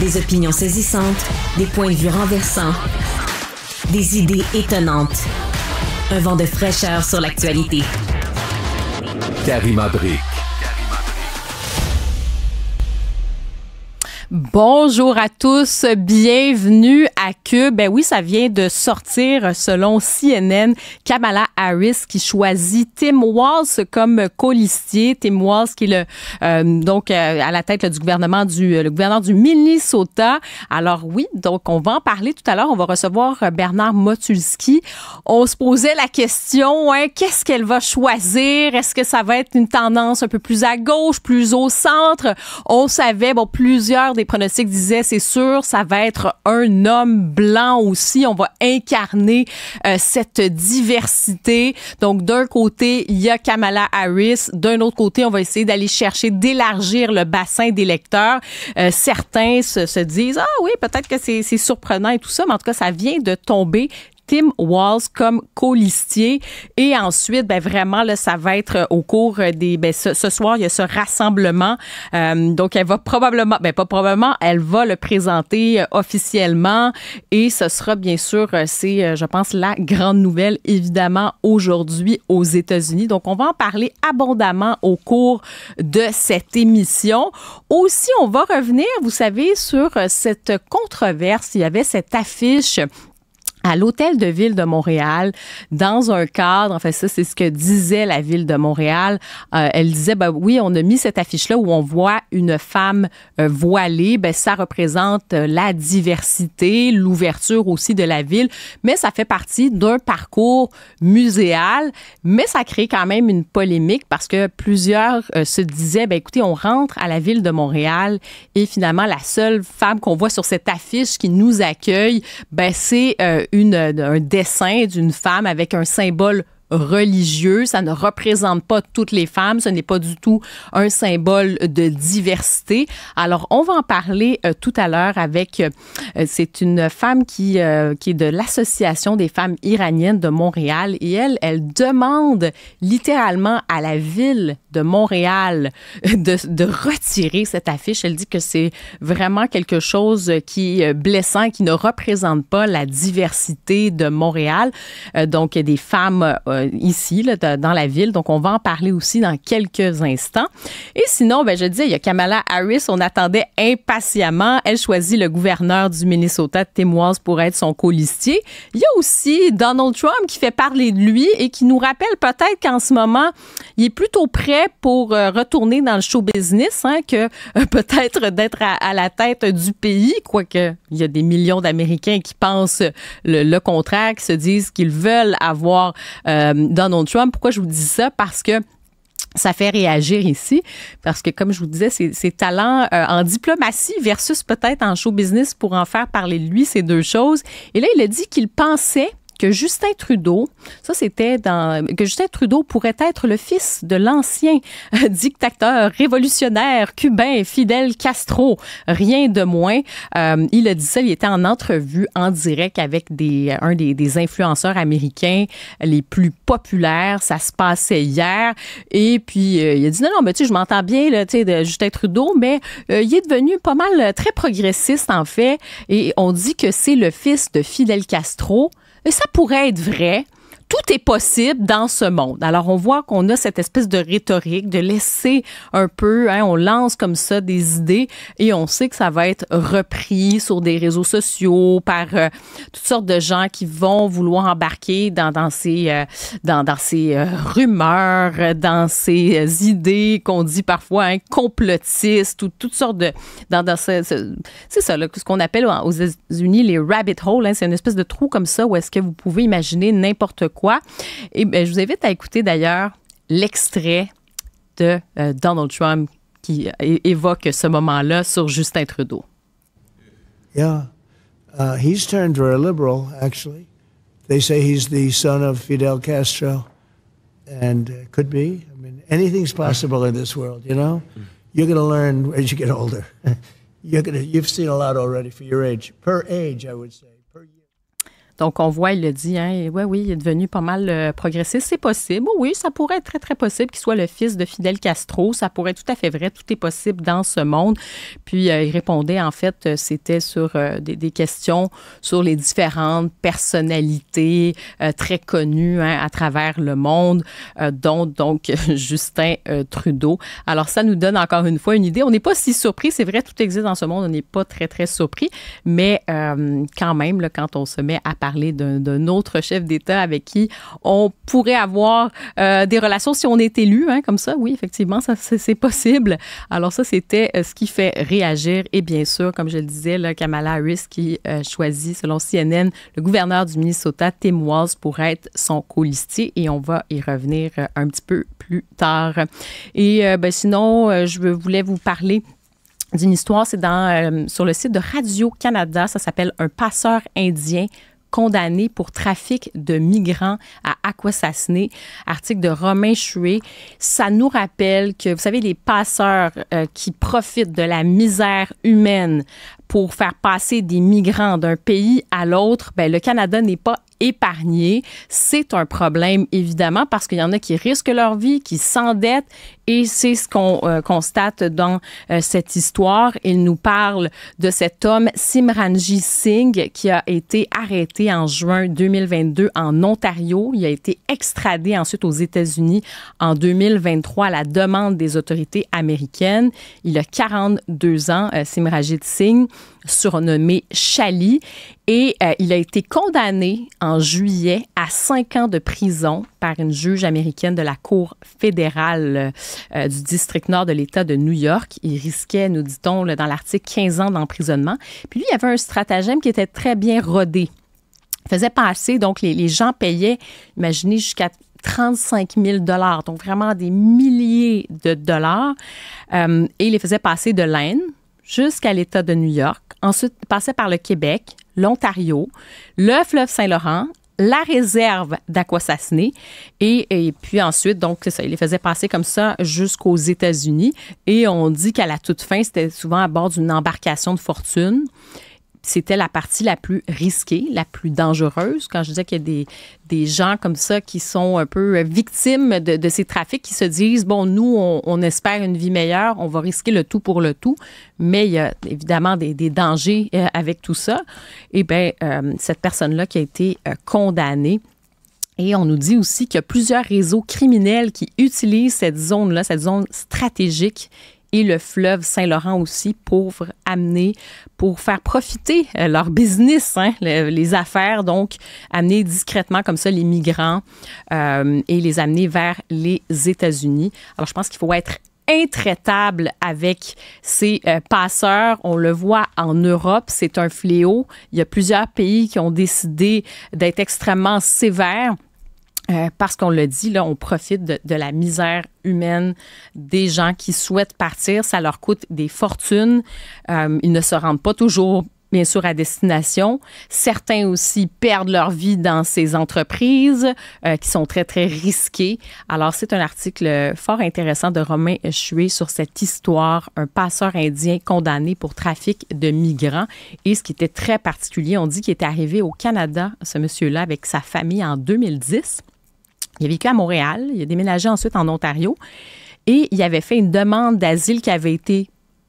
Des opinions saisissantes, des points de vue renversants, des idées étonnantes. Un vent de fraîcheur sur l'actualité. Bonjour à tous, bienvenue à Cube. Ben oui, ça vient de sortir selon CNN, Kamala Harris qui choisit Tim Walz comme colistier. Tim Walz qui est le, euh, donc euh, à la tête du gouvernement du euh, le gouverneur du Minnesota. Alors oui, donc on va en parler tout à l'heure. On va recevoir Bernard Motulski. On se posait la question, hein, qu'est-ce qu'elle va choisir Est-ce que ça va être une tendance un peu plus à gauche, plus au centre On savait bon plusieurs des pronostics disaient c'est sûr, ça va être un homme blanc aussi. On va incarner euh, cette diversité. Donc d'un côté, il y a Kamala Harris. D'un autre côté, on va essayer d'aller chercher d'élargir le bassin des lecteurs. Euh, certains se, se, disent ah oui, peut-être que c'est surprenant et tout ça, mais en tout cas, ça vient de tomber Tim Walls comme colistier. Et ensuite, ben, vraiment, là, ça va être euh, au cours euh, des... Ben, ce, soir, il y a ce rassemblement. Euh, donc, elle va probablement... Ben, pas probablement, elle va le présenter officiellement. Et ce sera, bien sûr, c'est, je pense, la grande nouvelle, évidemment, aujourd'hui aux États-Unis. Donc, on va en parler abondamment au cours de cette émission. Aussi, on va revenir, vous savez, sur cette controverse. Il y avait cette affiche à l'hôtel de ville de Montréal dans un cadre, en fait ça c'est ce que disait la ville de Montréal, euh, elle disait ben oui, on a mis cette affiche là où on voit une femme euh, voilée, ben ça représente euh, la diversité, l'ouverture aussi de la ville, mais ça fait partie d'un parcours muséal, mais ça crée quand même une polémique parce que plusieurs se disaient ben écoutez, on rentre à la ville de Montréal et finalement la seule femme qu'on voit sur cette affiche qui nous accueille, ben c'est une un dessin d'une femme avec un symbole religieux, ça ne représente pas toutes les femmes, ce n'est pas du tout un symbole de diversité. Alors, on va en parler euh, tout à l'heure avec, euh, c'est une femme qui, euh, qui est de l'Association des femmes iraniennes de Montréal et elle, elle demande littéralement à la ville de Montréal de, retirer cette affiche. Elle dit que c'est vraiment quelque chose qui est blessant, qui ne représente pas la diversité de Montréal. donc, des femmes euh, ici, dans la ville. Donc, on va en parler aussi dans quelques instants. Et sinon, ben, je dis, il y a Kamala Harris. On attendait impatiemment. Elle choisit le gouverneur du Minnesota, Témoise, pour être son colistier. Il y a aussi Donald Trump qui fait parler de lui et qui nous rappelle peut-être qu'en ce moment, il est plutôt prêt pour euh, retourner dans le show business hein, que euh, peut-être d'être à, la tête du pays, quoique il y a des millions d'Américains qui pensent le, contraire, qui se disent qu'ils veulent avoir euh, Donald Trump. Pourquoi je vous dis ça? Parce que ça fait réagir ici parce que, comme je vous disais, ses, ses talents euh, en diplomatie versus peut-être en show business pour en faire parler lui, ces deux choses. Et là, il a dit qu'il pensait que Justin Trudeau, ça c'était dans que Justin Trudeau pourrait être le fils de l'ancien euh, dictateur révolutionnaire cubain Fidel Castro, rien de moins. Euh, il a dit ça, il était en entrevue en direct avec des euh, un des, influenceurs américains les plus populaires. Ça se passait hier et puis il a dit non non mais tu je m'entends bien là tu de Justin Trudeau mais il est devenu pas mal très progressiste en fait et on dit que c'est le fils de Fidel Castro. Mais ça pourrait être vrai tout est possible dans ce monde. Alors, on voit qu'on a cette espèce de rhétorique de laisser un peu, hein, on lance comme ça des idées et on sait que ça va être repris sur des réseaux sociaux par euh, toutes sortes de gens qui vont vouloir embarquer dans, dans ces, euh, dans, ces euh, rumeurs, dans ces idées qu'on dit parfois hein, complotistes ou toutes sortes de... Dans, dans c'est ça, là, ce qu'on appelle aux États-Unis les rabbit holes. Hein. c'est une espèce de trou comme ça où est-ce que vous pouvez imaginer n'importe quoi quoi. Et ben, je vous invite à écouter d'ailleurs l'extrait de euh, Donald Trump qui évoque ce moment-là sur Justin Trudeau. Yeah, uh, he's turned very liberal, actually. They say he's the son of Fidel Castro, and uh, could be. I mean, anything's possible in this world, you know. You're going to learn as you get older. You're going you've seen a lot already for your age, per age, I would say. Donc, on voit, il le dit, hein, oui, oui, il est devenu pas mal euh, progressiste. C'est possible. Oui, ça pourrait être très, très possible qu'il soit le fils de Fidel Castro. Ça pourrait être tout à fait vrai. Tout est possible dans ce monde. Puis, euh, il répondait, en fait, euh, c'était sur des, questions sur les différentes personnalités très connues hein, à travers le monde, dont, donc, Justin Trudeau. Alors, ça nous donne encore une fois une idée. On n'est pas si surpris. C'est vrai, tout existe dans ce monde. On n'est pas très, très surpris. Mais quand même, quand on se met à parler d'un autre chef d'État avec qui on pourrait avoir euh, des relations si on est élu, hein, comme ça. Oui, effectivement, c'est possible. Alors ça, c'était euh, ce qui fait réagir. Et bien sûr, comme je le disais, Kamala Harris qui euh, choisit, selon CNN, le gouverneur du Minnesota, Tim Walz, pour être son colistier. Et on va y revenir un petit peu plus tard. Et ben, sinon, je voulais vous parler d'une histoire, c'est dans sur le site de Radio Canada, ça s'appelle Un passeur indien condamné pour trafic de migrants à Aquasassiné. article de Romain Chouet. Ça nous rappelle que, vous savez, les passeurs euh, qui profitent de la misère humaine pour faire passer des migrants d'un pays à l'autre, ben, le Canada n'est pas épargnés. C'est un problème, évidemment, parce qu'il y en a qui risquent leur vie, qui s'endettent, et c'est ce qu'on euh, constate dans euh, cette histoire. Il nous parle de cet homme, Simranji Singh, qui a été arrêté en juin 2022 en Ontario. Il a été extradé ensuite aux États-Unis en 2023 à la demande des autorités américaines. Il a 42 ans, euh, Simranji Simranjit Singh surnommé Chali, et euh, il a été condamné en juillet à cinq ans de prison par une juge américaine de la Cour fédérale euh, du district nord de l'État de New York. Il risquait, nous dit-on, dans l'article 15 ans d'emprisonnement. Puis lui, il avait un stratagème qui était très bien rodé. Il faisait passer, donc les, gens payaient, imaginez, jusqu'à 35 000 dollars, donc vraiment des milliers de dollars, euh, et il les faisait passer de laine, jusqu'à l'État de New York, ensuite passait par le Québec, l'Ontario, le fleuve Saint-Laurent, la réserve d'Aquasassiné. et, puis ensuite, donc, ça, il les faisait passer comme ça jusqu'aux États-Unis et on dit qu'à la toute fin, c'était souvent à bord d'une embarcation de fortune c'était la partie la plus risquée, la plus dangereuse. Quand je disais qu'il y a des, gens comme ça qui sont un peu euh, victimes de, ces trafics, qui se disent, bon, nous, on, espère une vie meilleure, on va risquer le tout pour le tout, mais il y a évidemment des, dangers euh, avec tout ça. Et eh bien, euh, cette personne-là qui a été condamnée, et on nous dit aussi qu'il y a plusieurs réseaux criminels qui utilisent cette zone-là, cette zone stratégique le fleuve Saint-Laurent aussi pour amener, pour faire profiter euh, leur business, hein, les, affaires, donc amener discrètement comme ça les migrants euh, et les amener vers les États-Unis. Alors je pense qu'il faut être intraitable avec ces euh, passeurs. On le voit en Europe, c'est un fléau. Il y a plusieurs pays qui ont décidé d'être extrêmement sévères. Euh, parce qu'on le dit, là, on profite de, de, la misère humaine des gens qui souhaitent partir. Ça leur coûte des fortunes. Euh, ils ne se rendent pas toujours bien sûr à destination. Certains aussi perdent leur vie dans ces entreprises euh, qui sont très, très risquées. Alors, c'est un article fort intéressant de Romain Chouet sur cette histoire, un passeur indien condamné pour trafic de migrants. Et ce qui était très particulier, on dit qu'il était arrivé au Canada, ce monsieur-là, avec sa famille en 2010. Il a vécu à Montréal, il a déménagé ensuite en Ontario et il avait fait une demande d'asile qui avait été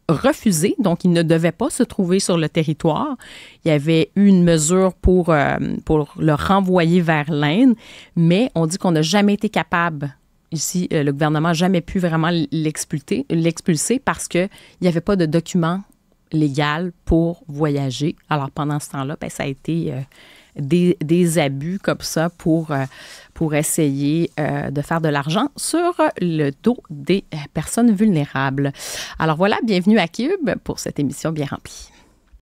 refusée, donc il ne devait pas se trouver sur le territoire. Il y avait eu une mesure pour, euh, pour le renvoyer vers l'Inde, mais on dit qu'on n'a jamais été capable. Ici, euh, le gouvernement n'a jamais pu vraiment l'expulser parce qu'il n'y avait pas de document légal pour voyager. Alors pendant ce temps-là, ben, ça a été euh, des, abus comme ça pour, euh, pour essayer euh, de faire de l'argent sur le dos des euh, personnes vulnérables. Alors voilà, bienvenue à Cube pour cette émission bien remplie.